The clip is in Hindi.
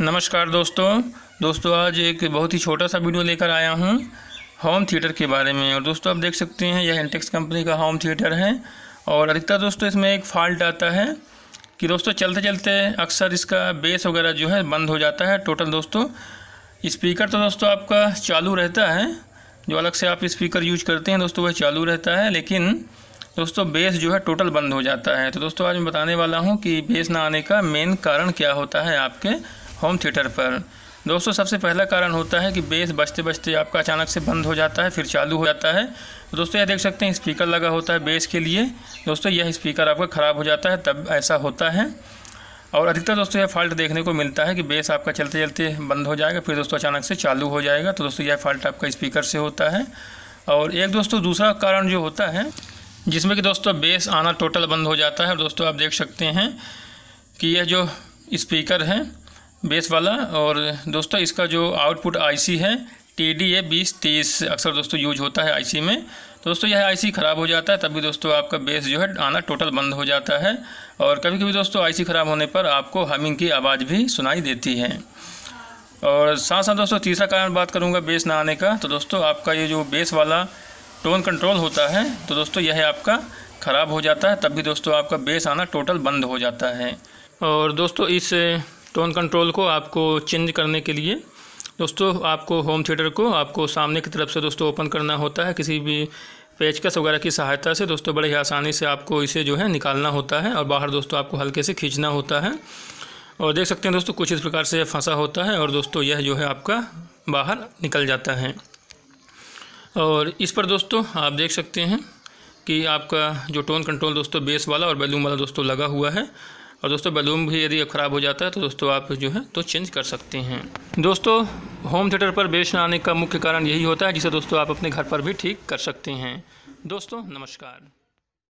नमस्कार दोस्तों दोस्तों आज एक बहुत ही छोटा सा वीडियो लेकर आया हूँ होम थिएटर के बारे में और दोस्तों आप देख सकते हैं यह इंटेक्स कंपनी का होम थिएटर है और अधिकतर दोस्तों इसमें एक फॉल्ट आता है कि दोस्तों चलते चलते अक्सर इसका बेस वगैरह जो है बंद हो जाता है टोटल दोस्तों इस्पीकर तो दोस्तों आपका चालू रहता है जो अलग से आप इस्पीकर यूज करते हैं दोस्तों वह चालू रहता है लेकिन दोस्तों बेस जो है टोटल बंद हो जाता है तो दोस्तों आज मैं बताने वाला हूँ कि बेस ना आने का मेन कारण क्या होता है आपके होम थिएटर पर दोस्तों सबसे पहला कारण होता है कि बेस बजते बजते आपका अचानक से बंद हो जाता है फिर चालू हो जाता है तो दोस्तों यह देख सकते हैं स्पीकर लगा होता है बेस के लिए दोस्तों यह स्पीकर आपका ख़राब हो जाता है तब ऐसा होता है और अधिकतर दोस्तों यह फॉल्ट देखने को मिलता है कि बेस आपका चलते चलते बंद हो जाएगा फिर दोस्तों अचानक से चालू हो जाएगा तो दोस्तों यह फॉल्ट आपका स्पीकर से होता है और एक दोस्तों दूसरा कारण जो होता है जिसमें कि दोस्तों बेस आना टोटल बंद हो जाता है दोस्तों आप देख सकते हैं कि यह जो स्पीकर है बेस वाला और दोस्तों इसका जो आउटपुट आईसी है टी डी ए बीस तीस अक्सर दोस्तों यूज होता है आईसी में तो दोस्तों यह आईसी ख़राब हो जाता है तभी दोस्तों आपका बेस जो है आना टोटल बंद हो जाता है और कभी कभी दोस्तों आईसी ख़राब होने पर आपको हमिंग की आवाज़ भी सुनाई देती है और साथ साथ दोस्तों तीसरा कारण बात करूँगा बेस ना आने का तो दोस्तों आपका ये जो बेस वाला टोन कंट्रोल होता है तो दोस्तों यह आपका ख़राब हो जाता है तब भी दोस्तों आपका बेस आना टोटल बंद हो जाता है और दोस्तों इस टोन कंट्रोल को आपको चेंज करने के लिए दोस्तों आपको होम थिएटर को आपको सामने की तरफ से दोस्तों ओपन करना होता है किसी भी पेचकस वगैरह की सहायता से दोस्तों बड़े ही आसानी से आपको इसे जो है निकालना होता है और बाहर दोस्तों आपको हल्के से खींचना होता है और देख सकते हैं दोस्तों कुछ इस प्रकार से फंसा होता है और दोस्तों यह जो है आपका बाहर निकल जाता है और इस पर दोस्तों आप देख सकते हैं कि आपका जो टोन कंट्रोल दोस्तों बेस वाला और बैलूम वाला दोस्तों लगा हुआ है और दोस्तों बैलूम भी यदि ख़राब हो जाता है तो दोस्तों आप जो है तो चेंज कर सकते हैं दोस्तों होम थिएटर पर बेच आने का मुख्य कारण यही होता है जिसे दोस्तों आप अपने घर पर भी ठीक कर सकते हैं दोस्तों नमस्कार